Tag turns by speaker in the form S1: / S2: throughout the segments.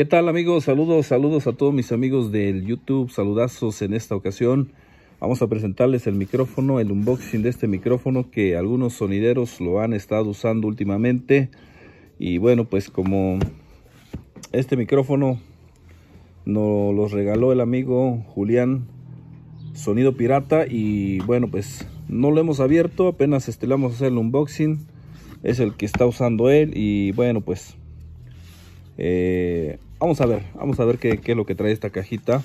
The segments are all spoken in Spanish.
S1: ¿Qué tal amigos? Saludos, saludos a todos mis amigos del YouTube, saludazos en esta ocasión. Vamos a presentarles el micrófono, el unboxing de este micrófono que algunos sonideros lo han estado usando últimamente. Y bueno, pues como este micrófono nos los regaló el amigo Julián Sonido Pirata y bueno, pues no lo hemos abierto, apenas estelamos vamos a hacer el unboxing. Es el que está usando él y bueno, pues... Eh, vamos a ver, vamos a ver qué, es lo que trae esta cajita.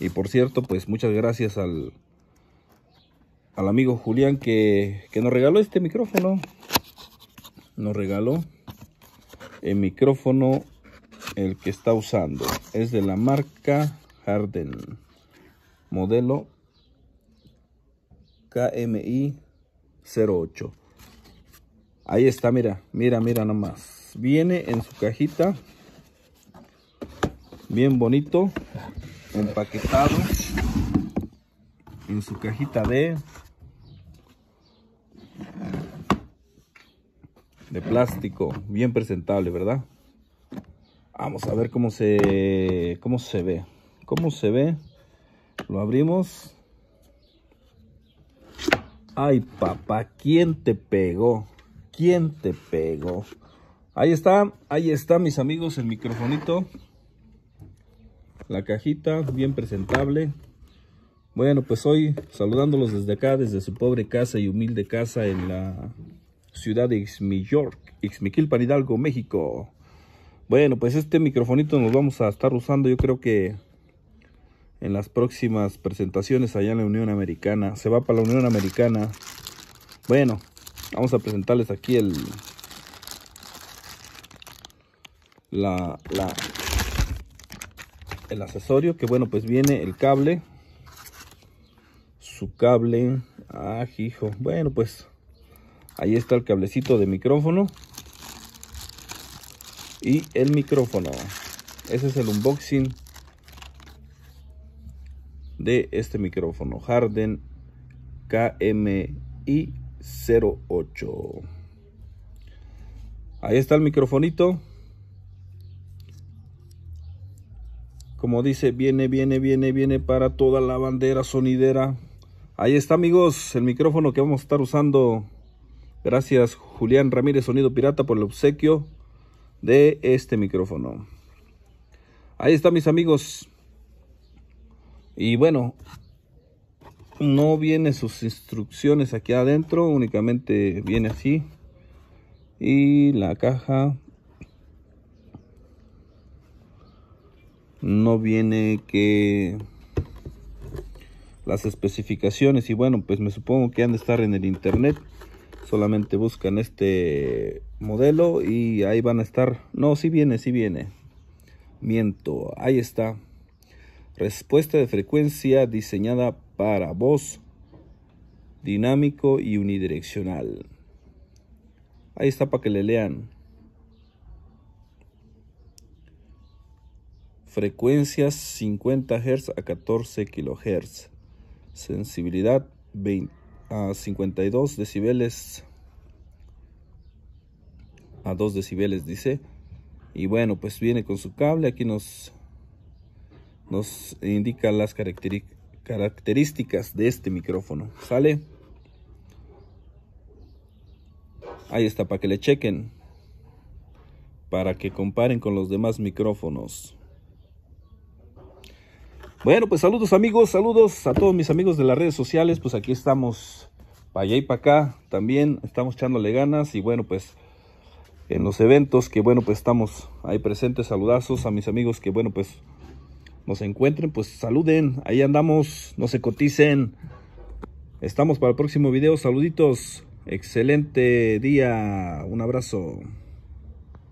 S1: Y por cierto, pues muchas gracias al, al amigo Julián que, que nos regaló este micrófono. Nos regaló el micrófono, el que está usando. Es de la marca Harden. Modelo KMI 08. Ahí está, mira, mira, mira nomás. Viene en su cajita bien bonito, empaquetado en su cajita de, de plástico, bien presentable, ¿verdad? Vamos a ver cómo se, cómo se ve. ¿Cómo se ve? Lo abrimos. Ay, papá, ¿quién te pegó? ¿Quién te pegó? Ahí está, ahí está, mis amigos, el microfonito la cajita bien presentable bueno pues hoy saludándolos desde acá desde su pobre casa y humilde casa en la ciudad de Ixmiyork, Ixmiquilpan Hidalgo, México bueno pues este microfonito nos vamos a estar usando yo creo que en las próximas presentaciones allá en la Unión Americana se va para la Unión Americana bueno vamos a presentarles aquí el la, la, el accesorio que bueno pues viene el cable su cable ah hijo bueno pues ahí está el cablecito de micrófono y el micrófono ese es el unboxing de este micrófono Harden KMI 08 ahí está el microfonito Como dice, viene, viene, viene, viene para toda la bandera sonidera. Ahí está amigos, el micrófono que vamos a estar usando. Gracias Julián Ramírez Sonido Pirata por el obsequio de este micrófono. Ahí está mis amigos. Y bueno, no viene sus instrucciones aquí adentro, únicamente viene así. Y la caja no viene que las especificaciones y bueno pues me supongo que han de estar en el internet solamente buscan este modelo y ahí van a estar no si viene si viene miento ahí está respuesta de frecuencia diseñada para voz dinámico y unidireccional ahí está para que le lean Frecuencias 50 Hz a 14 kHz. Sensibilidad 20, a 52 decibeles a 2 decibeles dice. Y bueno, pues viene con su cable. Aquí nos, nos indica las características de este micrófono. ¿Sale? Ahí está, para que le chequen. Para que comparen con los demás micrófonos. Bueno, pues saludos amigos, saludos a todos mis amigos de las redes sociales. Pues aquí estamos, para allá y para acá también, estamos echándole ganas y bueno, pues en los eventos que bueno, pues estamos ahí presentes, saludazos a mis amigos que bueno, pues nos encuentren, pues saluden, ahí andamos, no se coticen. Estamos para el próximo video, saluditos, excelente día, un abrazo.